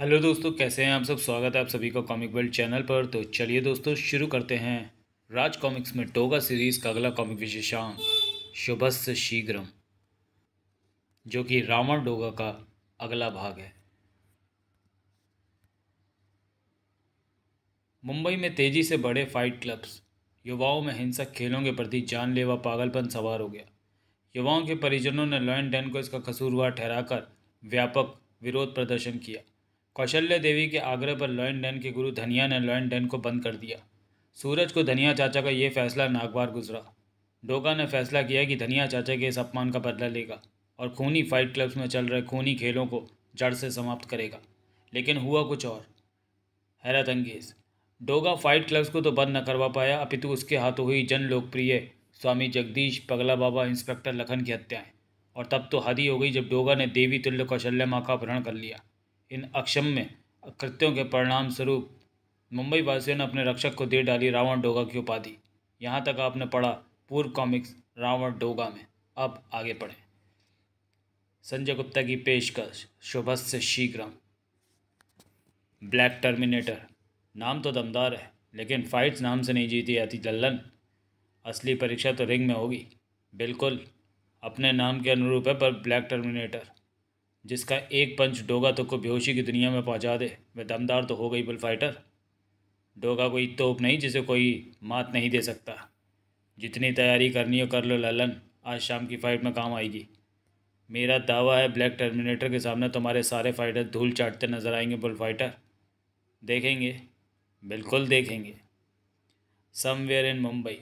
hello दोस्तों कैसे हैं आप सब स्वागत है आप सभी का कॉमिक वर्ल्ड चैनल पर तो चलिए दोस्तों शुरू करते हैं राज कॉमिक्स में टोगा सीरीज़ का अगला कॉमिक विशेषांक शुभस्य शीघ्रम जो कि रावण डोगा का अगला भाग है मुंबई में तेज़ी से बड़े फाइट क्लब्स युवाओं में हिंसक खेलों के प्रति जानलेवा पागलपन सवार हो गया युवाओं के परिजनों ने लॉयन डेन डैन को इसका कसूरवार ठहराकर व्यापक विरोध प्रदर्शन किया कौशल्य देवी के आग्रह पर लॉयन डैन के गुरु धनिया ने लॉयन डैन को बंद कर दिया सूरज को धनिया चाचा का ये फैसला नागवार गुजरा डोगा ने फैसला किया कि धनिया चाचा के इस अपमान का बदला लेगा और खूनी फाइट क्लब्स में चल रहे खूनी खेलों को जड़ से समाप्त करेगा लेकिन हुआ कुछ और हैरत अंगेज डोगा फाइट क्लब्स को तो बंद न करवा पाया अपितु उसके हाथों हुई जन लोकप्रिय स्वामी जगदीश पगला बाबा इंस्पेक्टर लखन की हत्याएं और तब तो हदी हो गई जब डोगा ने देवी तुल्य कौशल्य माँ का अपहरण कर लिया इन अक्षम्य कृत्यों के परिणाम स्वरूप मुंबई वासियों ने अपने रक्षक को दे डाली रावण डोगा की उपाधि यहाँ तक आपने पढ़ा पूर्व कॉमिक्स रावण डोगा में अब आगे पढ़ें संजय गुप्ता की पेशकश शुभस से शीघ्रम ब्लैक टर्मिनेटर नाम तो दमदार है लेकिन फाइट्स नाम से नहीं जीती आती जल्लन असली परीक्षा तो रिंग में होगी बिल्कुल अपने नाम के अनुरूप है पर ब्लैक टर्मिनेटर जिसका एक पंच डोगा तो को बेहोशी की दुनिया में पहुंचा दे वह दमदार तो हो गई बुल फाइटर डोगा कोई तोप नहीं जिसे कोई मात नहीं दे सकता जितनी तैयारी करनी हो कर लो ललन आज शाम की फ़ाइट में काम आएगी मेरा दावा है ब्लैक टर्मिनेटर के सामने तुम्हारे सारे फाइटर धूल चाटते नजर आएंगे बुल फाइटर देखेंगे बिल्कुल देखेंगे समवेयर इन मुंबई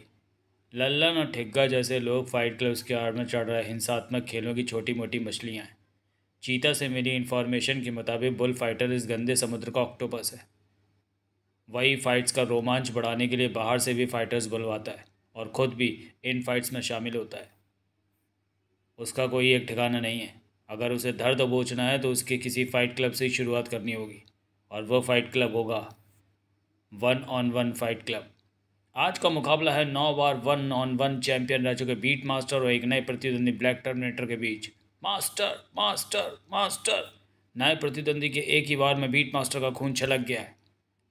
लल्लन और ठिग्गा जैसे लोग फाइट क्लब्स के आड़ में चढ़ रहे हिंसात्मक खेलों की छोटी मोटी मछलियाँ हैं चीता से मिली इन्फॉर्मेशन के मुताबिक बुल फाइटर इस गंदे समुद्र का ऑक्टोपस है वही फाइट्स का रोमांच बढ़ाने के लिए बाहर से भी फाइटर्स बुलवाता है और ख़ुद भी इन फाइट्स में शामिल होता है उसका कोई एक ठिकाना नहीं है अगर उसे धर दबोचना है तो उसके किसी फ़ाइट क्लब से ही शुरुआत करनी होगी और वह फ़ाइट क्लब होगा one on one fight club आज का मुकाबला है नौ बार वन ऑन वन चैंपियन रह चुके बीट मास्टर और एक नए प्रतिद्वंदी ब्लैक टर्मिनेटर के बीच मास्टर मास्टर मास्टर नए प्रतिद्वंदी के एक ही बार में बीट मास्टर का खून छलक गया है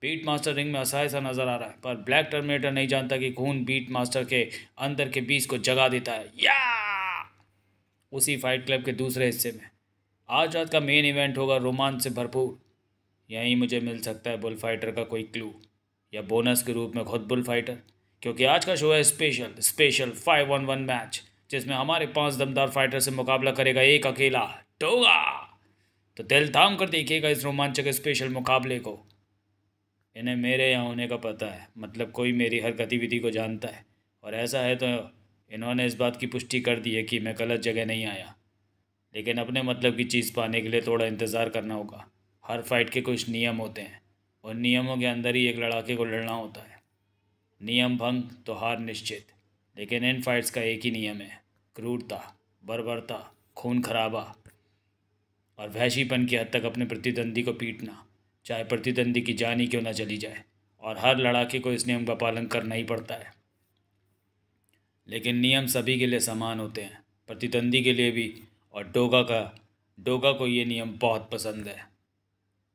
बीट मास्टर रिंग में असहाय सा नजर आ रहा है पर ब्लैक टर्मिनेटर नहीं जानता कि खून बीट मास्टर के अंदर के बीस को जगा देता है या उसी फाइट क्लब के दूसरे हिस्से में आज रात का मेन इवेंट होगा रोमांच से भरपूर यहीं मुझे मिल सकता है बुल फाइटर का कोई क्लू या बोनस के रूप में खुद बुल फाइटर क्योंकि आज का शो है special special five one one match जिसमें हमारे पांच दमदार फाइटर से मुकाबला करेगा एक अकेला टोगा तो दिल थाम कर देखिएगा इस रोमांचक स्पेशल मुकाबले को इन्हें मेरे यहाँ होने का पता है मतलब कोई मेरी हर गतिविधि को जानता है और ऐसा है तो इन्होंने इस बात की पुष्टि कर दी है कि मैं गलत जगह नहीं आया लेकिन अपने मतलब की चीज़ पाने के लिए थोड़ा इंतज़ार करना होगा हर फाइट के कुछ नियम होते हैं और नियमों के अंदर ही एक लड़ाके को लड़ना होता है नियम भंग तो हार निश्चित लेकिन इन फाइट्स का एक ही नियम है क्रूरता बर्बरता खून खराबा और वहशीपन की हद तक अपने प्रतिद्वंदी को पीटना चाहे प्रतिद्वंदी की जान ही क्यों ना चली जाए और हर लड़ाके को इस नियम का पालन करना ही पड़ता है लेकिन नियम सभी के लिए समान होते हैं प्रतिद्वंदी के लिए भी और डोगा का डोगा को ये नियम बहुत पसंद है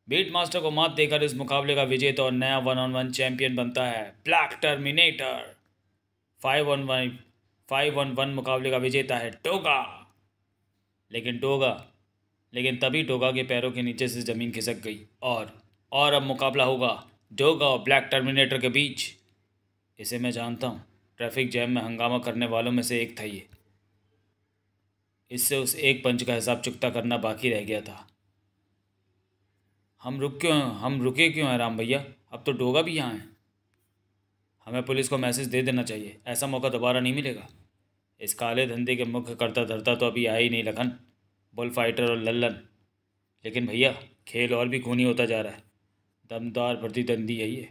बीट मास्टर को मात देकर इस मुकाबले का विजेता और नया वन ऑन वन चैंपियन बनता है black terminator five one one five one one मुकाबले का विजेता है टोगा लेकिन टोगा लेकिन तभी टोगा के पैरों के नीचे से ज़मीन खिसक गई और और अब मुकाबला होगा डोगा और ब्लैक टर्मिनेटर के बीच इसे मैं जानता हूँ ट्रैफिक जैम में हंगामा करने वालों में से एक था ये इससे उस एक पंच का हिसाब चुकता करना बाकी रह गया था हम रुक क्यों हम रुके क्यों हैं राम भैया अब तो डोगा भी यहाँ है हमें पुलिस को मैसेज दे देना चाहिए ऐसा मौका दोबारा नहीं मिलेगा इस काले धंधे के मुख्य करता धरता तो अभी आया ही नहीं लखन बुल फाइटर और लल्लन लेकिन भैया खेल और भी खूनी होता जा रहा है दमदार प्रतिद्वंदी है ये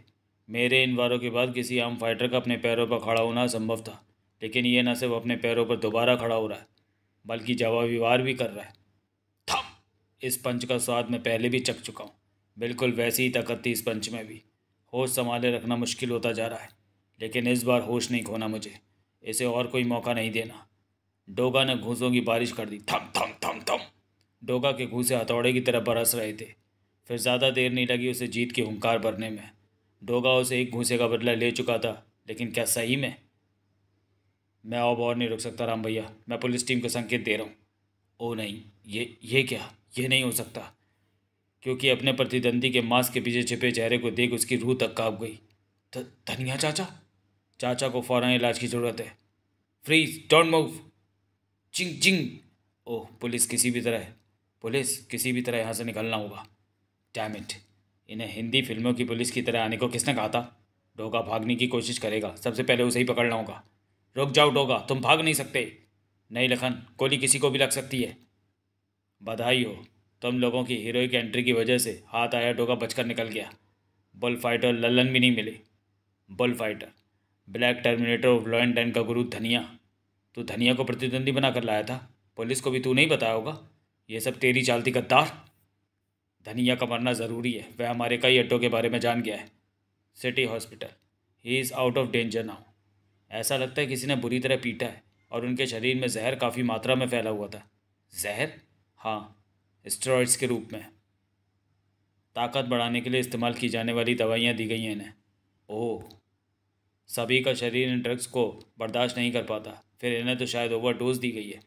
मेरे इन वारों के बाद किसी आम फाइटर का अपने पैरों पर खड़ा होना असंभव था लेकिन ये न सिर्फ अपने पैरों पर दोबारा खड़ा हो रहा है बल्कि जवाबी वार भी कर रहा है थम इस पंच का स्वाद मैं पहले भी चख चुका हूँ बिल्कुल वैसी ही ताकत थी इस पंच में भी होश संभाले रखना मुश्किल होता जा रहा है लेकिन इस बार होश नहीं खोना मुझे इसे और कोई मौका नहीं देना डोगा ने घूसों की बारिश कर दी थम थम थम थम डोगा के घूसे हथौड़े की तरह बरस रहे थे फिर ज़्यादा देर नहीं लगी उसे जीत के हंकार भरने में डोगा उसे एक घूसे का बदला ले चुका था लेकिन क्या सही में मैं अब और नहीं रुक सकता राम भैया मैं पुलिस टीम को संकेत दे रहा हूँ ओ नहीं ये ये क्या ये नहीं हो सकता क्योंकि अपने प्रतिद्वंदी के मास्क के पीछे छिपे चेहरे को देख उसकी रूह तक काँप गई धनिया चाचा चाचा को फ़ौरन इलाज की ज़रूरत है फ्रीज डोंट मूव चिंग चिंग ओह पुलिस किसी भी तरह पुलिस किसी भी तरह यहाँ से निकलना होगा डैम इट इन्हें हिंदी फिल्मों की पुलिस की तरह आने को किसने कहा था डोगा भागने की कोशिश करेगा सबसे पहले उसे ही पकड़ना होगा रुक जाओ डोगा तुम भाग नहीं सकते नहीं लखन गोली किसी को भी लग सकती है बधाई हो तुम लोगों की हीरो की एंट्री की वजह से हाथ आया डोगा बचकर निकल गया बुल फाइटर लल्लन भी नहीं मिले बुल फाइटर ब्लैक टर्मिनेटर ऑफ और लॉयन का गुरु धनिया तो धनिया को प्रतिद्वंदी बनाकर लाया था पुलिस को भी तू नहीं बताया होगा ये सब तेरी चालती गद्दार धनिया का मरना ज़रूरी है वह हमारे कई अड्डों के बारे में जान गया है city hospital he is out of danger now ऐसा लगता है किसी ने बुरी तरह पीटा है और उनके शरीर में जहर काफ़ी मात्रा में फैला हुआ था जहर हाँ स्टेरॉइड्स के रूप में ताकत बढ़ाने के लिए इस्तेमाल की जाने वाली दवाइयाँ दी गई हैं इन्हें ओह सभी का शरीर इन ड्रग्स को बर्दाश्त नहीं कर पाता फिर इन्हें तो शायद ओवर डोज दी गई है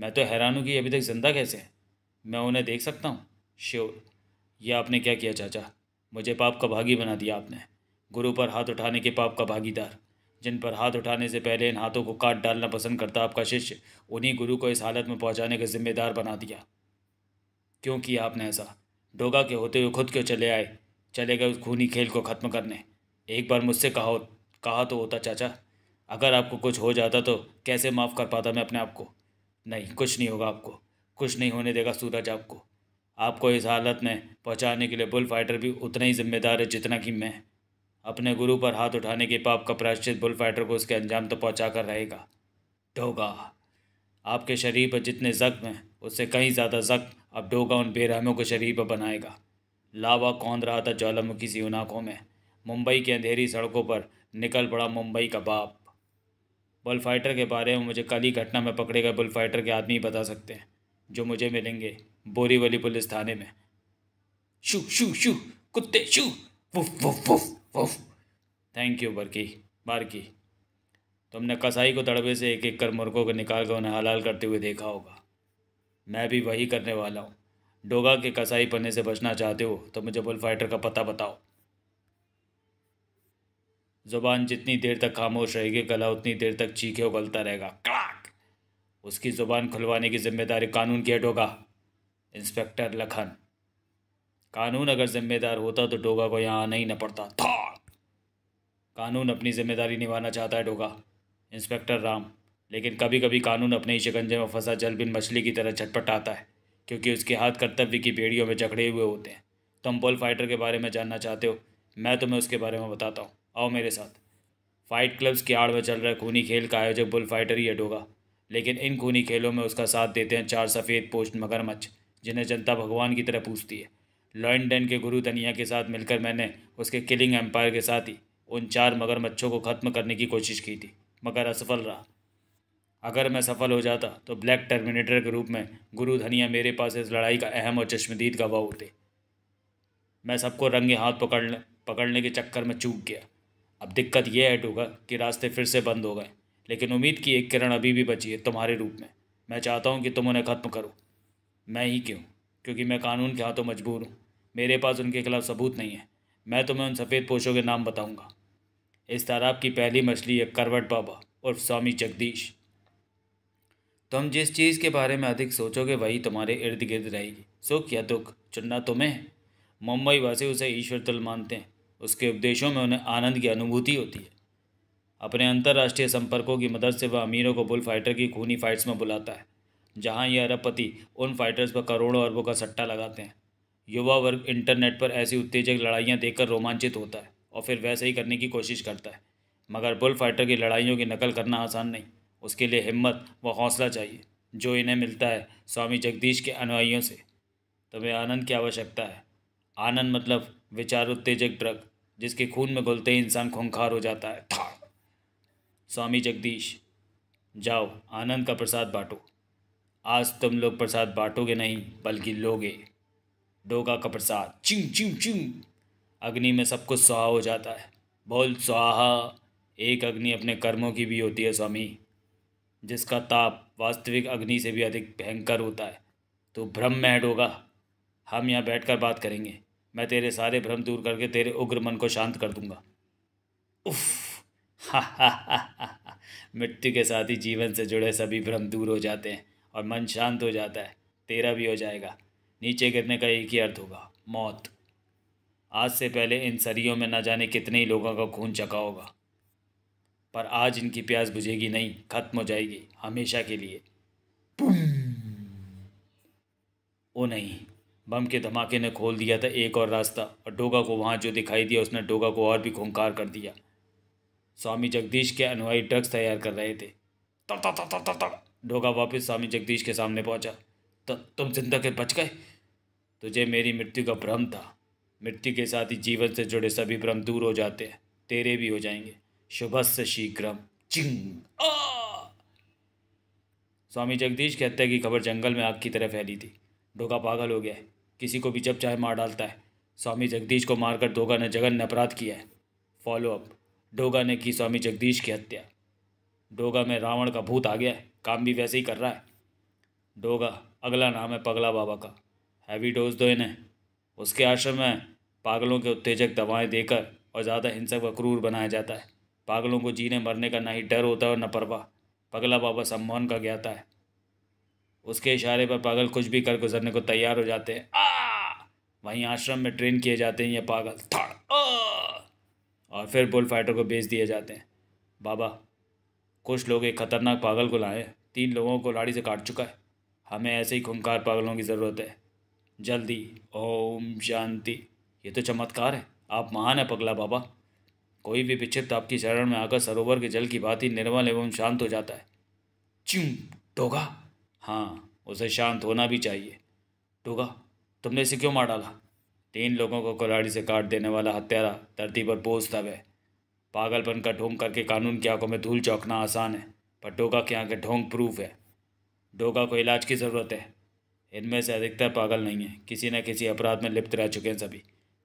मैं तो हैरान हूँ कि अभी तक ज़िंदा कैसे हैं मैं उन्हें देख सकता हूँ श्योर यह आपने क्या किया चाचा मुझे पाप का भागी बना दिया आपने गुरु पर हाथ उठाने के पाप का भागीदार जिन पर हाथ उठाने से पहले इन हाथों को काट डालना पसंद करता आपका शिष्य उन्हीं गुरु को इस हालत में पहुंचाने का जिम्मेदार बना दिया क्यों किया आपने ऐसा डोगा के होते हुए खुद क्यों चले आए चले गए उस खूनी खेल को ख़त्म करने एक बार मुझसे कहा कहा तो होता चाचा अगर आपको कुछ हो जाता तो कैसे माफ़ कर पाता मैं अपने आप को नहीं कुछ नहीं होगा आपको कुछ नहीं होने देगा सूरज आपको आपको इस हालत में पहुंचाने के लिए बुल फाइटर भी उतना ही जिम्मेदार है जितना कि मैं अपने गुरु पर हाथ उठाने के पाप का प्रायश्चित बुल फाइटर को उसके अंजाम तो पहुँचा कर रहेगा डोगा आपके शरीर पर जितने जख्म हैं उससे कहीं ज़्यादा जख्म अब डोगा उन बेरहमों को शरीर पर बनाएगा लावा कौन रहा था ज्वालामुखी सी उन आँखों में मुंबई की अंधेरी सड़कों पर निकल पड़ा मुंबई का बाप बुल फाइटर के बारे में मुझे कल ही घटना में पकड़े गए बुल फाइटर के आदमी बता सकते हैं जो मुझे मिलेंगे बोरीवली पुलिस थाने में शू शू शू कुत्ते shoo woof woof woof woof thank you Barky Barky तुमने कसाई को तड़बे से एक एक कर मुर्गों को निकाल कर उन्हें हलाल करते हुए देखा होगा मैं भी वही करने वाला हूँ डोगा के कसाई पन्ने से बचना चाहते हो तो मुझे बुल फाइटर का पता बताओ ज़ुबान जितनी देर तक खामोश रहेगी गला उतनी देर तक चीखे उगलता रहेगा क्लाक उसकी ज़ुबान खुलवाने की जिम्मेदारी कानून की है डोगा इंस्पेक्टर लखन कानून अगर जिम्मेदार होता तो डोगा को यहाँ आना ही न पड़ता था कानून अपनी जिम्मेदारी निभाना चाहता है डोगा इंस्पेक्टर राम लेकिन कभी कभी कानून अपने ही शिकंजे में फंसा जलबिन मछली की तरह झटपट आता है क्योंकि उसके हाथ कर्तव्य की बेड़ियों में जकड़े हुए होते हैं तुम बोल फाइटर के बारे में जानना चाहते हो मैं तुम्हें उसके बारे में बताता हूँ आओ मेरे साथ फाइट क्लब्स की आड़ में चल रहे खूनी खेल का आयोजक बुल फाइटर ही होगा लेकिन इन खूनी खेलों में उसका साथ देते हैं चार सफ़ेद पोस्ट मगरमच्छ जिन्हें जनता भगवान की तरह पूछती है लॉइन के गुरु दनिया के साथ मिलकर मैंने उसके किलिंग एम्पायर के साथ ही उन चार मगरमच्छों को ख़त्म करने की कोशिश की थी मगर असफल रहा अगर मैं सफल हो जाता तो ब्लैक टर्मिनेटर के रूप में गुरु धनिया मेरे पास इस लड़ाई का अहम और चश्मदीद गवाह होते मैं सबको रंगे हाथ पकड़ पकड़ने के चक्कर में चूक गया अब दिक्कत यह ऐड होगा कि रास्ते फिर से बंद हो गए लेकिन उम्मीद की एक किरण अभी भी बची है तुम्हारे रूप में मैं चाहता हूँ कि तुम उन्हें ख़त्म करो मैं ही क्यों क्योंकि मैं कानून के हाथों मजबूर हूँ मेरे पास उनके खिलाफ सबूत नहीं है मैं तुम्हें उन सफ़ेद पोशों के नाम बताऊँगा इस तालाब की पहली मछली है करवट बाबा उर्फ स्वामी जगदीश तुम जिस चीज़ के बारे में अधिक सोचोगे वही तुम्हारे इर्द गिर्द रहेगी सुख या दुख चुनना तुम्हें मुंबई वासी उसे ईश्वर तुल मानते हैं उसके उपदेशों में उन्हें आनंद की अनुभूति होती है अपने अंतर्राष्ट्रीय संपर्कों की मदद से वह अमीरों को बुल फाइटर की खूनी फाइट्स में बुलाता है जहाँ ये अरबपति उन फाइटर्स पर करोड़ों अरबों का सट्टा लगाते हैं युवा वर्ग इंटरनेट पर ऐसी उत्तेजक लड़ाइयाँ देखकर रोमांचित होता है और फिर वैसे ही करने की कोशिश करता है मगर बुल फाइटर की लड़ाइयों की नकल करना आसान नहीं उसके लिए हिम्मत व हौसला चाहिए जो इन्हें मिलता है स्वामी जगदीश के अनुयायियों से तुम्हें आनंद की आवश्यकता है आनंद मतलब विचार उत्तेजक ड्रग जिसके खून में घुलते ही इंसान खूंखार हो जाता है था स्वामी जगदीश जाओ आनंद का प्रसाद बांटो आज तुम लोग प्रसाद बांटोगे नहीं बल्कि लोगे डोगा का प्रसाद चिम चिम चिम अग्नि में सब कुछ सुहा हो जाता है बोल स्वाहा एक अग्नि अपने कर्मों की भी होती है स्वामी जिसका ताप वास्तविक अग्नि से भी अधिक भयंकर होता है तो भ्रम में डोगा हम यहाँ बैठकर बात करेंगे मैं तेरे सारे भ्रम दूर करके तेरे उग्र मन को शांत कर दूंगा उफ हा हा हा हा मृत्यु के साथ ही जीवन से जुड़े सभी भ्रम दूर हो जाते हैं और मन शांत हो जाता है तेरा भी हो जाएगा नीचे गिरने का एक ही अर्थ होगा मौत आज से पहले इन सरियों में न जाने कितने ही लोगों का खून चका होगा पर आज इनकी प्यास बुझेगी नहीं खत्म हो जाएगी हमेशा के लिए ओ नहीं बम के धमाके ने खोल दिया था एक और रास्ता और डोगा को वहाँ जो दिखाई दिया उसने डोगा को और भी खुंकार कर दिया स्वामी जगदीश के अनुयायी ड्रग्स तैयार कर रहे थे तब तब तब तब तब डोगा वापस स्वामी जगदीश के सामने पहुँचा तो तुम जिंदा के बच गए तुझे मेरी मृत्यु का भ्रम था मृत्यु के साथ ही जीवन से जुड़े सभी भ्रम दूर हो जाते हैं तेरे भी हो जाएंगे से शीघ्रम चिंग स्वामी जगदीश की हत्या की खबर जंगल में आग की तरह फैली थी डोगा पागल हो गया है किसी को भी जब चाहे मार डालता है स्वामी जगदीश को मारकर डोगा ने जगन ने अपराध किया है फॉलोअप डोगा ने की स्वामी जगदीश की हत्या डोगा में रावण का भूत आ गया है काम भी वैसे ही कर रहा है डोगा अगला नाम है पगला बाबा का हैवी डोज दो इन्हें उसके आश्रम में पागलों के उत्तेजक दवाएं देकर और ज़्यादा हिंसक व क्रूर बनाया जाता है पागलों को जीने मरने का ना ही डर होता है और न परवाह पगला बाबा सम्मान का ज्ञाता है उसके इशारे पर पागल कुछ भी कर गुजरने को तैयार हो जाते हैं आ वहीं आश्रम में ट्रेन किए जाते हैं ये पागल थड़ और फिर बुल फाइटर को बेच दिए जाते हैं बाबा कुछ लोग एक खतरनाक पागल को लाए तीन लोगों को लाड़ी से काट चुका है हमें ऐसे ही खुंखार पागलों की ज़रूरत है जल्दी ओम शांति ये तो चमत्कार है आप महान है पगला बाबा कोई भी विक्षिप्त आपकी शरण में आकर सरोवर के जल की भांति निर्मल एवं शांत हो जाता है च्यूं टोगा हाँ उसे शांत होना भी चाहिए टूगा तुमने इसे क्यों मार डाला तीन लोगों को कुल्हाड़ी से काट देने वाला हत्यारा धरती पर बोझ वह पागलपन का ढोंग करके कानून की आंखों में धूल चौंकना आसान है पर डोगा की आंखें ढोंग प्रूफ है डोगा को इलाज की ज़रूरत है इनमें से अधिकतर पागल नहीं है किसी न किसी अपराध में लिप्त रह चुके हैं सभी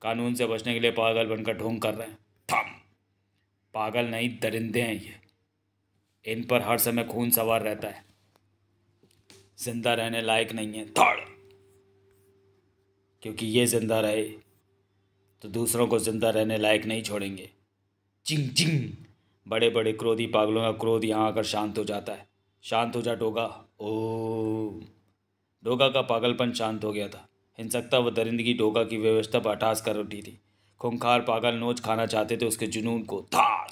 कानून से बचने के लिए पागल बनकर ढोंग कर रहे हैं थम पागल नहीं दरिंदे हैं ये इन पर हर समय खून सवार रहता है जिंदा रहने लायक नहीं है ताड़ क्योंकि ये जिंदा रहे तो दूसरों को जिंदा रहने लायक नहीं छोड़ेंगे चिंग चिंग बड़े बड़े क्रोधी पागलों का क्रोध यहाँ आकर शांत हो जाता है शांत हो जा डोगा ओ डोगा का पागलपन शांत हो गया था हिंसकता व दरिंदगी डोगा की व्यवस्था पर अटास कर उठी थी खुंखार पागल नोच खाना चाहते थे उसके जुनून को धाड़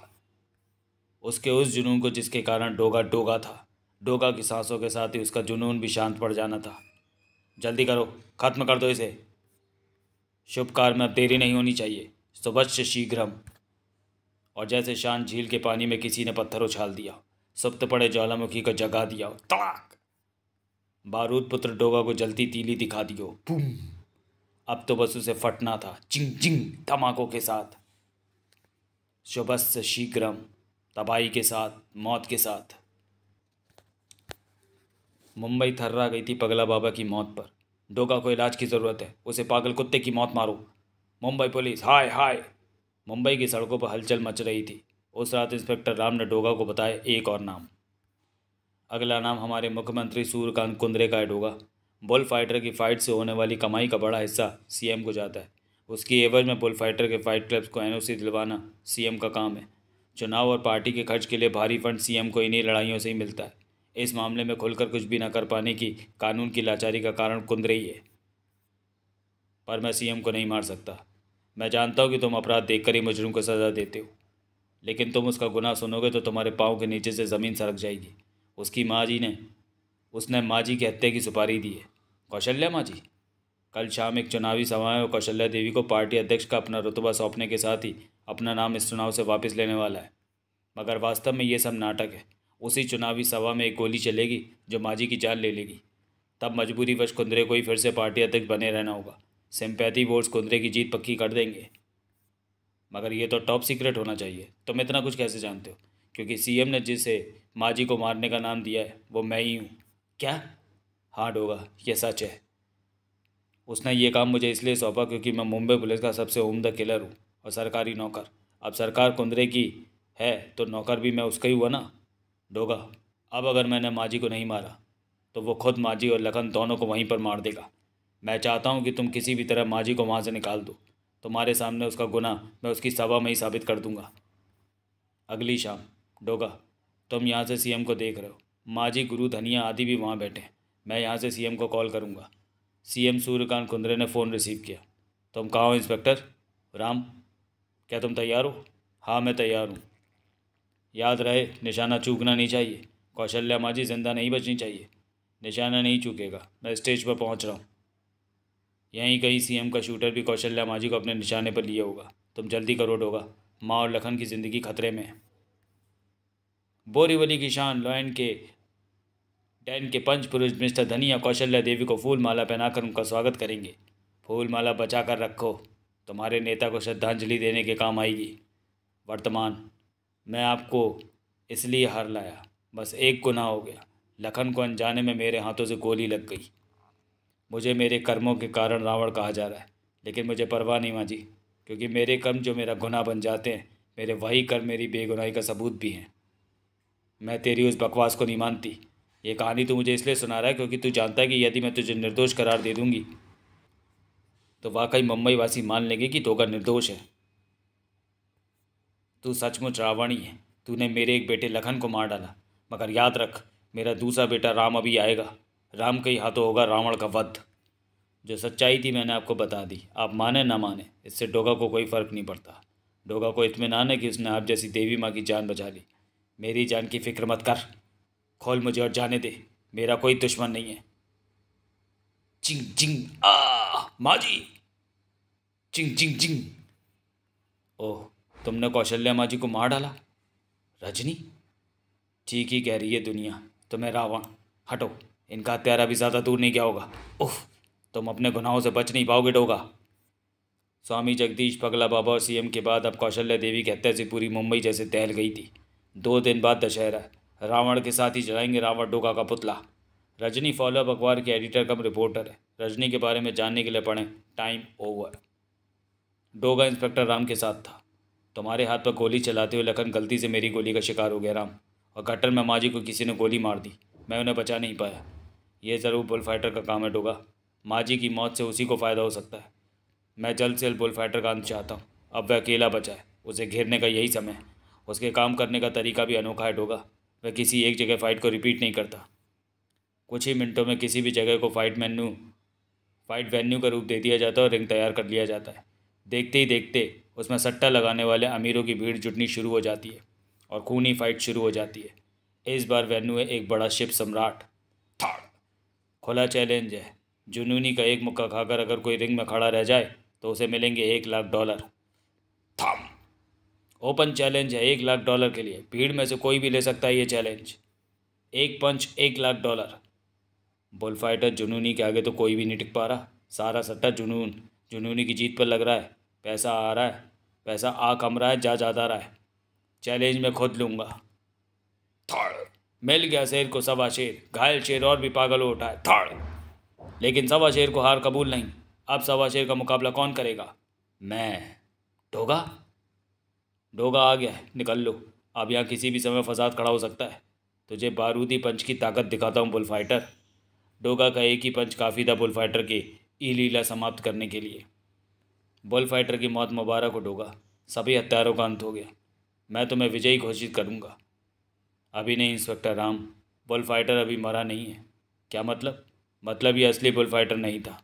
उसके उस जुनून को जिसके कारण डोगा डोगा था डोगा की सांसों के साथ ही उसका जुनून भी शांत पड़ जाना था जल्दी करो खत्म कर दो इसे शुभ कार में अब देरी नहीं होनी चाहिए से शीघ्रम और जैसे शांत झील के पानी में किसी ने पत्थर उछाल दिया सुप्त पड़े ज्वालामुखी को जगा दिया तड़ाक बारूद पुत्र डोगा को जलती तीली दिखा दियो बूम अब तो बस उसे फटना था चिंग चिंग धमाकों के साथ से शीघ्रम तबाही के साथ मौत के साथ मुंबई थर्रा गई थी पगला बाबा की मौत पर डोगा को इलाज की ज़रूरत है उसे पागल कुत्ते की मौत मारो मुंबई पुलिस हाय हाय मुंबई की सड़कों पर हलचल मच रही थी उस रात इंस्पेक्टर राम ने डोगा को बताया एक और नाम अगला नाम हमारे मुख्यमंत्री सूर्यकांत कुंद्रे का है डोगा बुल फाइटर की फ़ाइट से होने वाली कमाई का बड़ा हिस्सा सीएम को जाता है उसकी एवज में बुल फाइटर के फाइट क्लब्स को एनओसी दिलवाना सीएम का काम है चुनाव और पार्टी के खर्च के लिए भारी फंड सीएम को इन्हीं लड़ाइयों से ही मिलता है इस मामले में खुलकर कुछ भी ना कर पाने की कानून की लाचारी का कारण कुंद रही है पर मैं सीएम को नहीं मार सकता मैं जानता हूँ कि तुम अपराध देखकर ही मुजरूम को सज़ा देते हो लेकिन तुम उसका गुनाह सुनोगे तो तुम्हारे पाँव के नीचे से ज़मीन सरक जाएगी उसकी माँ जी ने उसने माँ जी की हत्या की सुपारी दी है कौशल्या माँ जी कल शाम एक चुनावी सभा में कौशल्या देवी को पार्टी अध्यक्ष का अपना रुतबा सौंपने के साथ ही अपना नाम इस चुनाव से वापस लेने वाला है मगर वास्तव में ये सब नाटक है उसी चुनावी सभा में एक गोली चलेगी जो माजी की जान ले लेगी तब मजबूरी वश कुंदरे को ही फिर से पार्टी अध्यक्ष बने रहना होगा सिंपैथी वोट्स कुंदरे की जीत पक्की कर देंगे मगर ये तो टॉप सीक्रेट होना चाहिए तुम इतना कुछ कैसे जानते हो क्योंकि सीएम ने जिसे माजी को मारने का नाम दिया है वो मैं ही हूँ क्या हार्ड होगा ये सच है उसने ये काम मुझे इसलिए सौंपा क्योंकि मैं मुंबई पुलिस का सबसे उमदा किलर हूँ और सरकारी नौकर अब सरकार कुंदरे की है तो नौकर भी मैं उसका ही हुआ ना डोगा अब अगर मैंने माजी को नहीं मारा तो वो खुद माजी और लखन दोनों को वहीं पर मार देगा मैं चाहता हूँ कि तुम किसी भी तरह माजी को वहाँ से निकाल दो तुम्हारे सामने उसका गुना मैं उसकी सभा में ही साबित कर दूँगा अगली शाम डोगा तुम यहाँ से सीएम को देख रहे हो माजी गुरु धनिया आदि भी वहाँ बैठे हैं मैं यहाँ से सीएम को कॉल करूँगा सीएम सूर्यकांत कुंद्रे ने फ़ोन रिसीव किया तुम कहाँ हो इंस्पेक्टर राम क्या तुम तैयार हो हाँ मैं तैयार हूँ याद रहे निशाना चूकना नहीं चाहिए कौशल्या माँ जी जिंदा नहीं बचनी चाहिए निशाना नहीं चूकेगा मैं स्टेज पर पहुँच रहा हूँ यहीं कहीं सीएम का शूटर भी कौशल्या माँ जी को अपने निशाने पर लिए होगा तुम जल्दी करो डोगा माँ और लखन की ज़िंदगी खतरे में है बोरीवली की शान लॉयन के डैन के पंच पुरुष मिस्टर धनिया कौशल्या देवी को फूल माला पहनाकर उनका स्वागत करेंगे फूल माला बचा कर रखो तुम्हारे नेता को श्रद्धांजलि देने के काम आएगी वर्तमान मैं आपको इसलिए हार लाया बस एक गुनाह हो गया लखन को अनजाने में मेरे हाथों से गोली लग गई मुझे मेरे कर्मों के कारण रावण कहा जा रहा है लेकिन मुझे परवाह नहीं माँ जी क्योंकि मेरे कर्म जो मेरा गुनाह बन जाते हैं मेरे वही कर्म मेरी बेगुनाही का सबूत भी हैं मैं तेरी उस बकवास को नहीं मानती ये कहानी तो मुझे इसलिए सुना रहा है क्योंकि तू जानता है कि यदि मैं तुझे निर्दोष करार दे दूँगी तो वाकई मुंबई वासी मान लेंगे कि टोगा निर्दोष है तू सचमुच रावणी है तूने मेरे एक बेटे लखन को मार डाला मगर याद रख मेरा दूसरा बेटा राम अभी आएगा राम के ही हाथों होगा रावण का वध जो सच्चाई थी मैंने आपको बता दी आप माने ना माने इससे डोगा को कोई फ़र्क नहीं पड़ता डोगा को इतमान है कि उसने आप जैसी देवी माँ की जान बचा ली मेरी जान की फिक्र मत कर खोल मुझे और जाने दे मेरा कोई दुश्मन नहीं है चिंग चिंग आ माँ जी चिंग चिंग चिंग ओह तुमने कौशल्या माँ जी को मार डाला रजनी ठीक ही कह रही है दुनिया तुम्हें रावण हटो इनका हत्यारा भी ज़्यादा दूर नहीं गया होगा ओह तुम अपने गुनाहों से बच नहीं पाओगे डोगा स्वामी जगदीश पगला बाबा और सीएम के बाद अब कौशल्या देवी की हत्या से पूरी मुंबई जैसे तहल गई थी दो दिन बाद दशहरा रावण के साथ ही जलाएंगे रावण डोगा का पुतला रजनी फॉलोअप अखबार के एडिटर कम रिपोर्टर है रजनी के बारे में जानने के लिए पढ़ें time over Doga inspector Ram के साथ था तुम्हारे हाथ पर गोली चलाते हुए लखन गलती से मेरी गोली का शिकार हो गया राम और कट्टर में माजी को किसी ने गोली मार दी मैं उन्हें बचा नहीं पाया यह ज़रूर बुल फाइटर का काम है डोगा माजी की मौत से उसी को फ़ायदा हो सकता है मैं जल्द से जल्द बुल फाइटर का अंत चाहता हूँ अब वह अकेला बचा है उसे घेरने का यही समय है उसके काम करने का तरीका भी अनोखा है डोगा वह किसी एक जगह फ़ाइट को रिपीट नहीं करता कुछ ही मिनटों में किसी भी जगह को फाइट मेन्यू फाइट वेन्यू का रूप दे दिया जाता है और रिंग तैयार कर लिया जाता है देखते ही देखते उसमें सट्टा लगाने वाले अमीरों की भीड़ जुटनी शुरू हो जाती है और खूनी फाइट शुरू हो जाती है इस बार वेन्यूए एक बड़ा शिप सम्राट था खुला चैलेंज है जुनूनी का एक मुक्का खाकर अगर कोई रिंग में खड़ा रह जाए तो उसे मिलेंगे एक लाख डॉलर थाम ओपन चैलेंज है एक लाख डॉलर के लिए भीड़ में से कोई भी ले सकता है ये चैलेंज एक पंच एक लाख डॉलर बुल फाइटर जुनूनी के आगे तो कोई भी नहीं टिक पा रहा सारा सट्टा जुनून जुनूनी की जीत पर लग रहा है पैसा आ रहा है पैसा आ कम रहा है जा ज़्यादा रहा है चैलेंज मैं खुद लूँगा थड़ मिल गया शेर को सवा शेर घायल शेर और भी पागल हो है थड़ लेकिन सवा शेर को हार कबूल नहीं अब सवा शेर का मुकाबला कौन करेगा मैं डोगा डोगा आ गया है निकल लो अब यहाँ किसी भी समय फसाद खड़ा हो सकता है तुझे बारूदी पंच की ताकत दिखाता हूँ बुल फाइटर डोगा का एक ही पंच काफ़ी था बुल फाइटर के ई लीला समाप्त करने के लिए बुल फाइटर की मौत मुबारक उठोगा सभी हत्यारों का अंत हो गया मैं तुम्हें विजयी घोषित करूँगा अभी नहीं इंस्पेक्टर राम बुल फाइटर अभी मरा नहीं है क्या मतलब मतलब ये असली बुल फाइटर नहीं था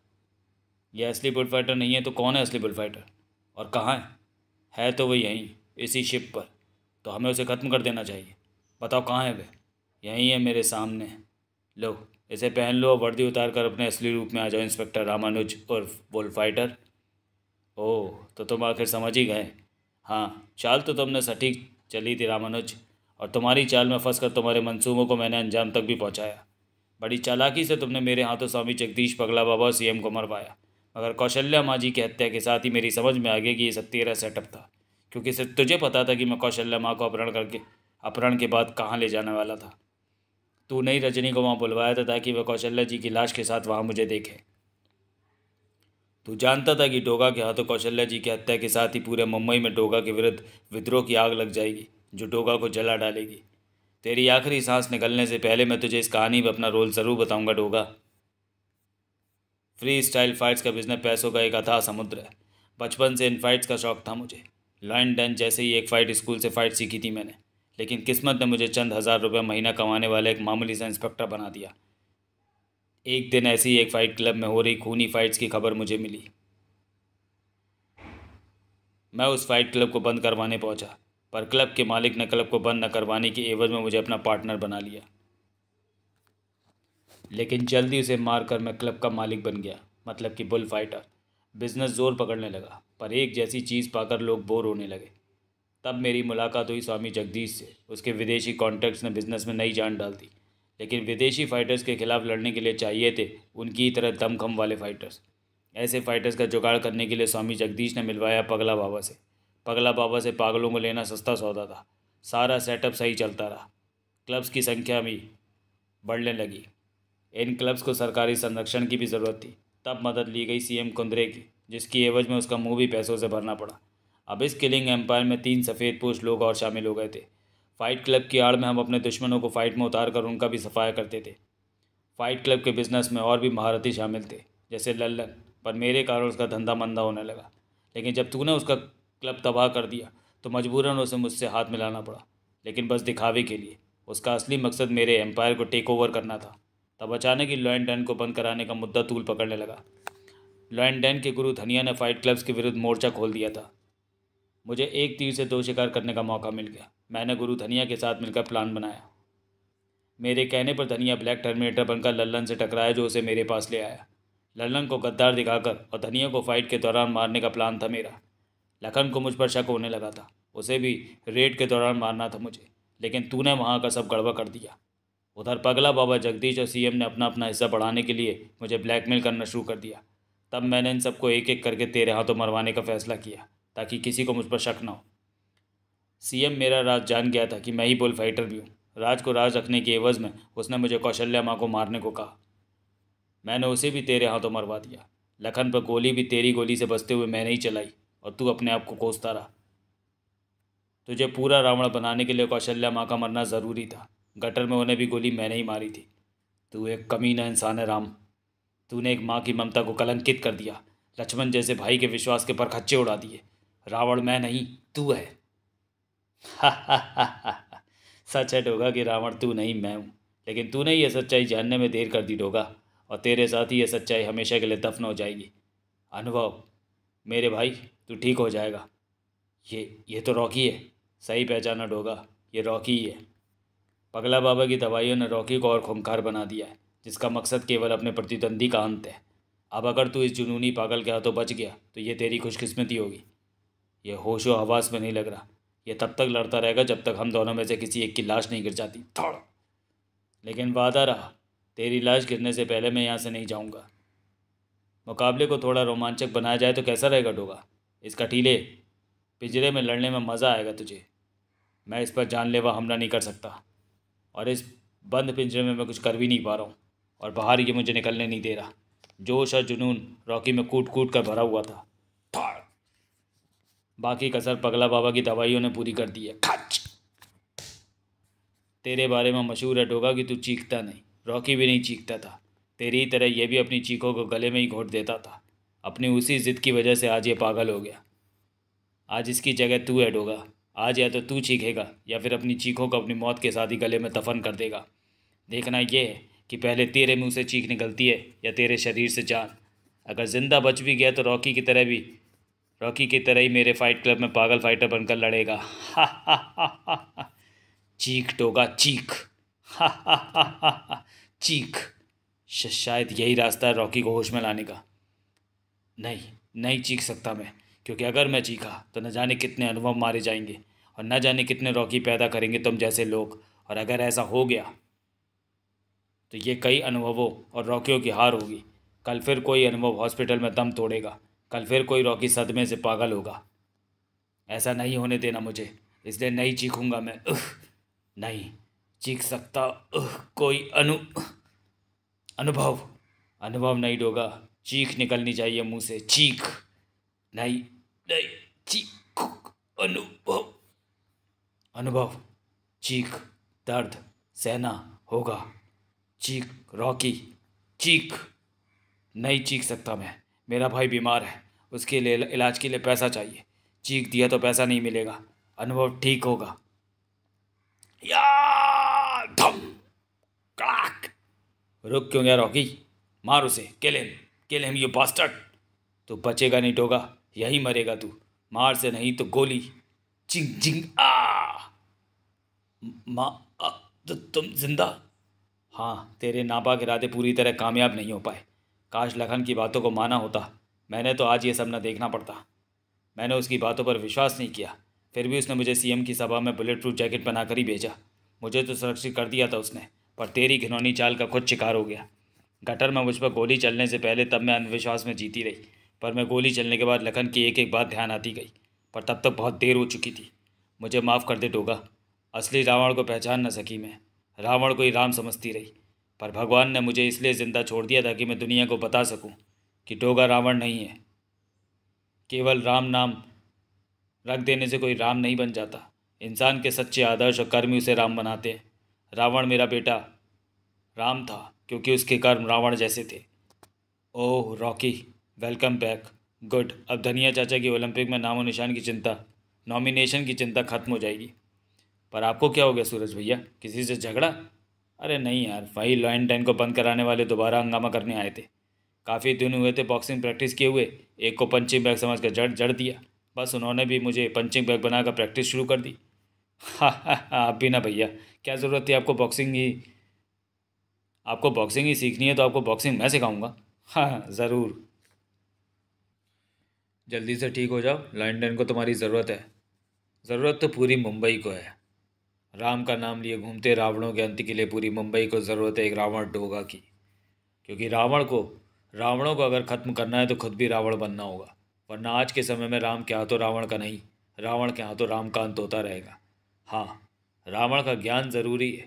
यह असली बुल फाइटर नहीं है तो कौन है असली बुल फाइटर और कहाँ है है तो वो यहीं इसी शिप पर तो हमें उसे ख़त्म कर देना चाहिए बताओ कहाँ है वे यहीं है मेरे सामने लो इसे पहन लो और वर्दी उतार कर अपने असली रूप में आ जाओ इंस्पेक्टर रामानुज उर्फ बुल फाइटर ओह तो तुम आखिर समझ ही गए हाँ चाल तो तुमने सटीक चली थी रामानुज और तुम्हारी चाल में फंसकर तुम्हारे मंसूबों को मैंने अंजाम तक भी पहुंचाया बड़ी चालाकी से तुमने मेरे हाथों स्वामी जगदीश पगला बाबा और सीएम को मरवाया मगर कौशल्या माँ जी की हत्या के साथ ही मेरी समझ में आ गई कि ये सब तेरा सेटअप था क्योंकि सिर्फ तुझे पता था कि मैं कौशल्या माँ को अपहरण करके अपहरण के बाद कहाँ ले जाने वाला था तू नहीं रजनी को वहाँ बुलवाया था ताकि वह कौशल्या जी की लाश के साथ वहाँ मुझे देखे तो जानता था कि डोगा के हाथों कौशल्या जी की हत्या के साथ ही पूरे मुंबई में डोगा के विरुद्ध विद्रोह की आग लग जाएगी जो डोगा को जला डालेगी तेरी आखिरी सांस निकलने से पहले मैं तुझे इस कहानी में अपना रोल ज़रूर बताऊंगा डोगा फ्री स्टाइल फाइट्स का बिजनेस पैसों का एक अथाह समुद्र है बचपन से इन फाइट्स का शौक था मुझे लॉइन डन जैसे ही एक फ़ाइट स्कूल से फ़ाइट सीखी थी मैंने लेकिन किस्मत ने मुझे चंद हज़ार रुपये महीना कमाने वाला एक मामूली सा इंस्पेक्टर बना दिया एक दिन ऐसी एक फ़ाइट क्लब में हो रही खूनी फ़ाइट्स की खबर मुझे मिली मैं उस फ़ाइट क्लब को बंद करवाने पहुंचा, पर क्लब के मालिक ने क्लब को बंद न करवाने की एवज में मुझे अपना पार्टनर बना लिया लेकिन जल्दी उसे मारकर मैं क्लब का मालिक बन गया मतलब कि बुल फाइटर बिजनेस ज़ोर पकड़ने लगा पर एक जैसी चीज़ पाकर लोग बोर होने लगे तब मेरी मुलाकात हुई स्वामी जगदीश से उसके विदेशी कॉन्टैक्ट्स ने बिजनेस में नई जान डाल दी लेकिन विदेशी फाइटर्स के खिलाफ लड़ने के लिए चाहिए थे उनकी ही तरह दमखम वाले फाइटर्स ऐसे फाइटर्स का जुगाड़ करने के लिए स्वामी जगदीश ने मिलवाया पगला बाबा से पगला बाबा से पागलों को लेना सस्ता सौदा था सारा सेटअप सही चलता रहा क्लब्स की संख्या भी बढ़ने लगी इन क्लब्स को सरकारी संरक्षण की भी ज़रूरत थी तब मदद ली गई सीएम कुंदरे की जिसकी एवज में उसका मुंह भी पैसों से भरना पड़ा अब इस किलिंग एम्पायर में तीन सफ़ेद पोष लोग और शामिल हो गए थे फ़ाइट क्लब की आड़ में हम अपने दुश्मनों को फ़ाइट में उतार कर उनका भी सफाया करते थे फ़ाइट क्लब के बिज़नेस में और भी महारथी शामिल थे जैसे लल्लन पर मेरे कारण उसका धंधा मंदा होने लगा लेकिन जब तूने उसका क्लब तबाह कर दिया तो मजबूरन उसे मुझसे हाथ मिलाना पड़ा लेकिन बस दिखावे के लिए उसका असली मकसद मेरे एम्पायर को टेक ओवर करना था तब अचानक ही लॉयन डैन को बंद कराने का मुद्दा तूल पकड़ने लगा लॉयन डैन के गुरु धनिया ने फाइट क्लब्स के विरुद्ध मोर्चा खोल दिया था मुझे एक तीर से दो शिकार करने का मौका मिल गया मैंने गुरु धनिया के साथ मिलकर प्लान बनाया मेरे कहने पर धनिया ब्लैक टर्मिनेटर बनकर लल्लन से टकराया जो उसे मेरे पास ले आया लल्लन को गद्दार दिखाकर और धनिया को फाइट के दौरान मारने का प्लान था मेरा लखन को मुझ पर शक होने लगा था उसे भी रेड के दौरान मारना था मुझे लेकिन तूने वहाँ का सब गड़बड़ कर दिया उधर पगला बाबा जगदीश और सीएम ने अपना अपना हिस्सा बढ़ाने के लिए मुझे ब्लैकमेल करना शुरू कर दिया तब मैंने इन सबको एक एक करके तेरे हाथों मरवाने का फैसला किया ताकि किसी को मुझ पर शक ना हो सीएम मेरा राज जान गया था कि मैं ही बोल फाइटर भी हूँ राज को राज रखने की एवज़ में उसने मुझे कौशल्या माँ को मारने को कहा मैंने उसे भी तेरे हाथों मरवा दिया लखन पर गोली भी तेरी गोली से बचते हुए मैंने ही चलाई और तू अपने आप को कोसता रहा तुझे पूरा रावण बनाने के लिए कौशल्या माँ का मरना ज़रूरी था गटर में उन्हें भी गोली मैंने ही मारी थी तू एक कमीना इंसान है राम तूने एक माँ की ममता को कलंकित कर दिया लक्ष्मण जैसे भाई के विश्वास के पर खच्चे उड़ा दिए रावण मैं नहीं तू है सच है डोगा कि रावण तू नहीं मैं हूँ लेकिन तूने ये सच्चाई जानने में देर कर दी डोगा और तेरे साथ ही ये सच्चाई हमेशा के लिए दफन हो जाएगी अनुभव मेरे भाई तू ठीक हो जाएगा ये ये तो रॉकी है सही पहचाना डोगा ये रॉकी ही है पगला बाबा की दवाइयों ने रॉकी को और खूंखार बना दिया है जिसका मकसद केवल अपने प्रतिद्वंदी का अंत है अब अगर तू इस जुनूनी पागल के हाथों बच गया तो ये तेरी खुशकिस्मती होगी ये होशो आवास में नहीं लग रहा ये तब तक लड़ता रहेगा जब तक हम दोनों में से किसी एक की लाश नहीं गिर जाती थोड़ा लेकिन वादा रहा तेरी लाश गिरने से पहले मैं यहाँ से नहीं जाऊँगा मुकाबले को थोड़ा रोमांचक बनाया जाए तो कैसा रहेगा डोगा इस कटीले पिंजरे में लड़ने में मज़ा आएगा तुझे मैं इस पर जानलेवा हमला नहीं कर सकता और इस बंद पिंजरे में मैं कुछ कर भी नहीं पा रहा हूँ और बाहर ये मुझे निकलने नहीं दे रहा जोश और जुनून रॉकी में कूट कूट कर भरा हुआ था बाकी कसर पगला बाबा की दवाइयों ने पूरी कर दी है खच तेरे बारे में मशहूर है डोगा कि तू चीखता नहीं रॉकी भी नहीं चीखता था तेरी तरह यह भी अपनी चीखों को गले में ही घोट देता था अपनी उसी ज़िद की वजह से आज ये पागल हो गया आज इसकी जगह तू है डोगा आज या तो तू चीखेगा या फिर अपनी चीखों को अपनी मौत के साथ ही गले में दफन कर देगा देखना यह है कि पहले तेरे मुँह से चीख निकलती है या तेरे शरीर से जान अगर ज़िंदा बच भी गया तो रॉकी की तरह भी रॉकी की तरह ही मेरे फाइट क्लब में पागल फाइटर बनकर लड़ेगा चीख टोगा चीख चीख शायद यही रास्ता है रॉकी को होश में लाने का नहीं नहीं चीख सकता मैं क्योंकि अगर मैं चीखा तो न जाने कितने अनुभव मारे जाएंगे और न जाने कितने रॉकी पैदा करेंगे तुम जैसे लोग और अगर ऐसा हो गया तो ये कई अनुभवों और रॉकियों की हार होगी कल फिर कोई अनुभव हॉस्पिटल में दम तोड़ेगा कल फिर कोई रॉकी सदमे से पागल होगा ऐसा नहीं होने देना मुझे इसलिए नहीं चीखूँगा मैं उह नहीं चीख सकता उह कोई अनु अनुभव अनुभव नहीं डोगा चीख निकलनी चाहिए मुंह से चीख नहीं नहीं चीख अनुभव अनुभव चीख दर्द सहना होगा चीख रॉकी चीख नहीं चीख सकता मैं मेरा भाई बीमार है उसके लिए इलाज के लिए पैसा चाहिए चीख दिया तो पैसा नहीं मिलेगा अनुभव ठीक होगा या धम कड़ाक रुक क्यों गया रॉकी मार उसे केले केले यू बास्टर्ड तो बचेगा नहीं टोगा यही मरेगा तू मार से नहीं तो गोली चिंग जिंग आ माँ तो तुम जिंदा हाँ तेरे नापाक इरादे पूरी तरह कामयाब नहीं हो पाए काश लखन की बातों को माना होता मैंने तो आज ये सब न देखना पड़ता मैंने उसकी बातों पर विश्वास नहीं किया फिर भी उसने मुझे सीएम की सभा में बुलेट प्रूफ जैकेट बनाकर ही भेजा मुझे तो सुरक्षित कर दिया था उसने पर तेरी घिनौनी चाल का खुद शिकार हो गया गटर में मुझ पर गोली चलने से पहले तब मैं अंधविश्वास में जीती रही पर मैं गोली चलने के बाद लखन की एक एक बात ध्यान आती गई पर तब तक बहुत देर हो चुकी थी मुझे माफ़ कर दे डोगा असली रावण को पहचान न सकी मैं रावण को ही राम समझती रही पर भगवान ने मुझे इसलिए ज़िंदा छोड़ दिया था कि मैं दुनिया को बता सकूं कि डोगा रावण नहीं है केवल राम नाम रख देने से कोई राम नहीं बन जाता इंसान के सच्चे आदर्श और कर्म ही उसे राम बनाते हैं रावण मेरा बेटा राम था क्योंकि उसके कर्म रावण जैसे थे oh Rocky welcome back good अब धनिया चाचा की ओलंपिक में नामो निशान की चिंता नॉमिनेशन की चिंता खत्म हो जाएगी पर आपको क्या हो गया सूरज भैया किसी से झगड़ा अरे नहीं यार भाई लॉइन टेन को बंद कराने वाले दोबारा हंगामा करने आए थे काफ़ी दिन हुए थे बॉक्सिंग प्रैक्टिस किए हुए एक को पंचिंग बैग समझ कर जड़ जड़ दिया बस उन्होंने भी मुझे पंचिंग बैग बनाकर प्रैक्टिस शुरू कर दी हाँ आप भी ना भैया क्या ज़रूरत थी आपको बॉक्सिंग ही आपको बॉक्सिंग ही सीखनी है तो आपको बॉक्सिंग मैं सिखाऊंगा हाँ ज़रूर जल्दी से ठीक हो जाओ लंडन को तुम्हारी ज़रूरत है ज़रूरत तो पूरी मुंबई को है राम का नाम लिए घूमते रावणों के अंत के लिए पूरी मुंबई को ज़रूरत है एक रावण डोगा की क्योंकि रावण को रावणों को अगर ख़त्म करना है तो खुद भी रावण बनना होगा वरना आज के समय में राम के हाथों रावण का नहीं रावण के हाथों राम का अंत होता रहेगा हाँ रावण का ज्ञान ज़रूरी है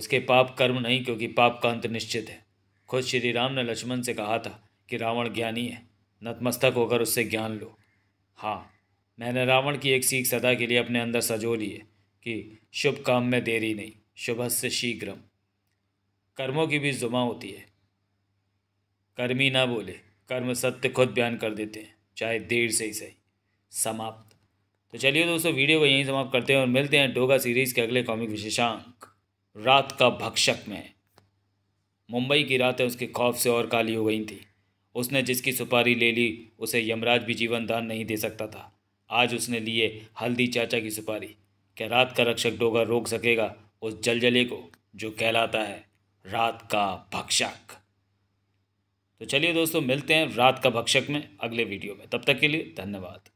उसके पाप कर्म नहीं क्योंकि पाप का अंत निश्चित है खुद श्री राम ने लक्ष्मण से कहा था कि रावण ज्ञानी है नतमस्तक होकर उससे ज्ञान लो हाँ मैंने रावण की एक सीख सदा के लिए अपने अंदर सजो ली है कि शुभ काम में देरी नहीं शुभ से शीघ्रम कर्मों की भी जुमा होती है कर्मी ना बोले कर्म सत्य खुद बयान कर देते हैं चाहे देर से ही सही समाप्त तो चलिए दोस्तों वीडियो को यहीं समाप्त करते हैं और मिलते हैं डोगा सीरीज़ के अगले कॉमिक विशेषांक रात का भक्षक में मुंबई की रातें उसके खौफ से और काली हो गई थी उसने जिसकी सुपारी ले ली उसे यमराज भी जीवन दान नहीं दे सकता था आज उसने लिए हल्दी चाचा की सुपारी कि रात का रक्षक डोगा रोक सकेगा उस जलजले को जो कहलाता है रात का भक्षक तो चलिए दोस्तों मिलते हैं रात का भक्षक में अगले वीडियो में तब तक के लिए धन्यवाद